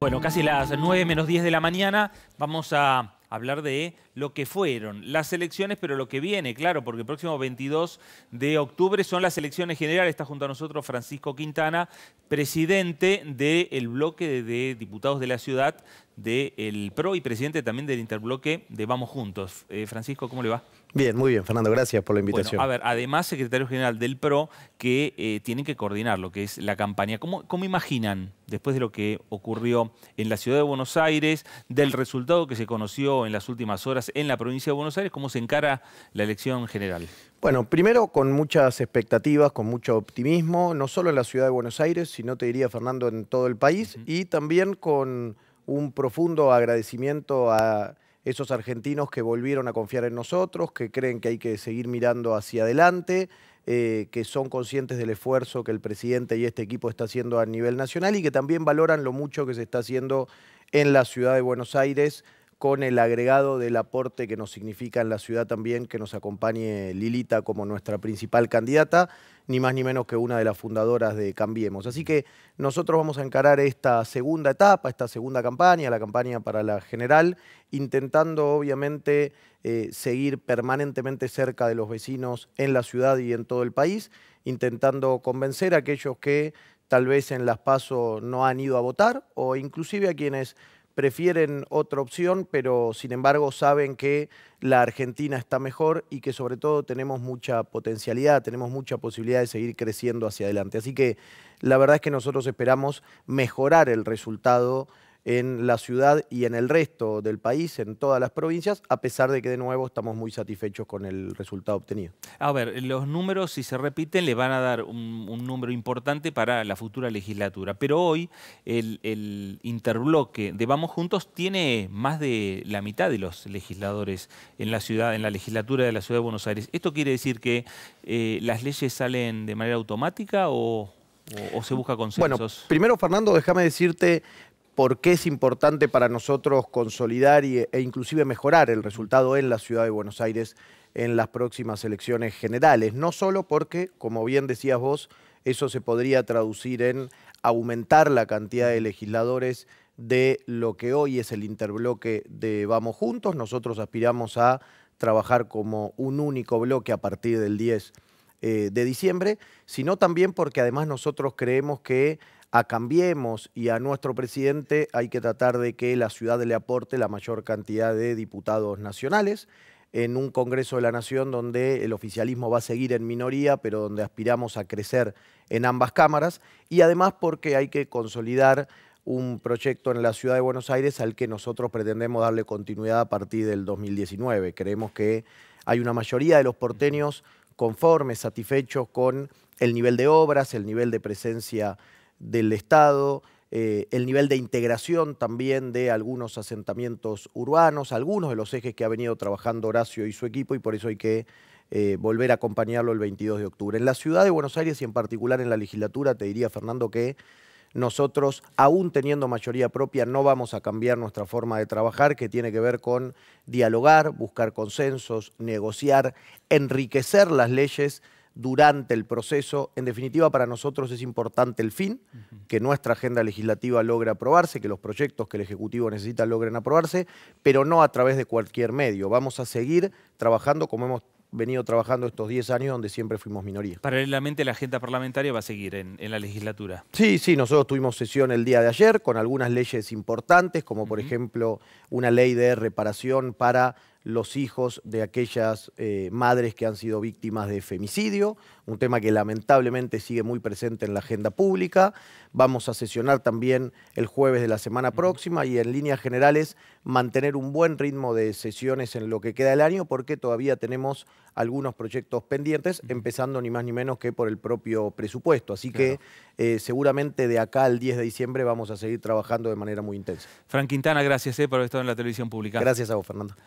Bueno, casi las 9 menos 10 de la mañana vamos a hablar de lo que fueron las elecciones, pero lo que viene, claro, porque el próximo 22 de octubre son las elecciones generales. Está junto a nosotros Francisco Quintana, presidente del bloque de diputados de la ciudad del PRO y presidente también del interbloque de Vamos Juntos. Eh, Francisco, ¿cómo le va? Bien, muy bien, Fernando, gracias por la invitación. a ver, además, secretario general del PRO, que eh, tienen que coordinar lo que es la campaña. ¿Cómo imaginan, después de lo que ocurrió en la ciudad de Buenos Aires, del resultado que se conoció en las últimas horas en la provincia de Buenos Aires, cómo se encara la elección general. Bueno, primero con muchas expectativas, con mucho optimismo, no solo en la ciudad de Buenos Aires, sino te diría Fernando en todo el país, y también con un profundo agradecimiento a esos argentinos que volvieron a confiar en nosotros, que creen que hay que seguir mirando hacia adelante, eh, que son conscientes del esfuerzo que el presidente y este equipo está haciendo a nivel nacional y que también valoran lo mucho que se está haciendo en la ciudad de Buenos Aires con el agregado del aporte que nos significa en la ciudad también que nos acompañe Lilita como nuestra principal candidata, ni más ni menos que una de las fundadoras de Cambiemos. Así que nosotros vamos a encarar esta segunda etapa, esta segunda campaña, la campaña para la general, intentando obviamente eh, seguir permanentemente cerca de los vecinos en la ciudad y en todo el país, intentando convencer a aquellos que tal vez en las PASO no han ido a votar o inclusive a quienes prefieren otra opción, pero sin embargo saben que la Argentina está mejor y que sobre todo tenemos mucha potencialidad, tenemos mucha posibilidad de seguir creciendo hacia adelante. Así que la verdad es que nosotros esperamos mejorar el resultado en la ciudad y en el resto del país, en todas las provincias, a pesar de que de nuevo estamos muy satisfechos con el resultado obtenido. A ver, los números, si se repiten, le van a dar un, número importante para la futura legislatura, pero hoy el, interbloque de Vamos Juntos tiene más de la mitad de los legisladores en la ciudad, en la legislatura de la ciudad de Buenos Aires. ¿Esto quiere decir que eh, las leyes salen de manera automática o, se busca consensos? Bueno, primero, Fernando, déjame decirte por qué es importante para nosotros consolidar e inclusive mejorar el resultado en la ciudad de Buenos Aires en las próximas elecciones generales. No solo porque, como bien decías vos, eso se podría traducir en aumentar la cantidad de legisladores de lo que hoy es el interbloque de Vamos Juntos. Nosotros aspiramos a trabajar como un único bloque a partir del 10 eh, de diciembre, sino también porque además nosotros creemos que a Cambiemos y a nuestro presidente hay que tratar de que la ciudad le aporte la mayor cantidad de diputados nacionales en un Congreso de la Nación donde el oficialismo va a seguir en minoría, pero donde aspiramos a crecer en ambas cámaras, y además porque hay que consolidar un proyecto en la ciudad de Buenos Aires al que nosotros pretendemos darle continuidad a partir del 2019. Creemos que hay una mayoría de los porteños conformes, satisfechos con el nivel de obras, el nivel de presencia del Estado, eh, el nivel de integración también de algunos asentamientos urbanos, algunos de los ejes que ha venido trabajando Horacio y su equipo y por eso hay que eh, volver a acompañarlo el 22 de octubre. En la ciudad de Buenos Aires y en particular en la legislatura, te diría Fernando que nosotros, aún teniendo mayoría propia, no vamos a cambiar nuestra forma de trabajar, que tiene que ver con dialogar, buscar consensos, negociar, enriquecer las leyes durante el proceso. En definitiva, para nosotros es importante el fin, que nuestra agenda legislativa logre aprobarse, que los proyectos que el Ejecutivo necesita logren aprobarse, pero no a través de cualquier medio. Vamos a seguir trabajando como hemos venido trabajando estos 10 años donde siempre fuimos minoría. Paralelamente la agenda parlamentaria va a seguir en, la legislatura. Sí, sí, nosotros tuvimos sesión el día de ayer con algunas leyes importantes, como por ejemplo una ley de reparación para los hijos de aquellas eh, madres que han sido víctimas de femicidio, un tema que lamentablemente sigue muy presente en la agenda pública. Vamos a sesionar también el jueves de la semana próxima y en líneas generales mantener un buen ritmo de sesiones en lo que queda del año porque todavía tenemos algunos proyectos pendientes, empezando ni más ni menos que por el propio presupuesto. Así que eh, seguramente de acá al 10 de diciembre vamos a seguir trabajando de manera muy intensa. Frank Quintana, gracias eh, por haber estado en la televisión pública. Gracias a vos, Fernando.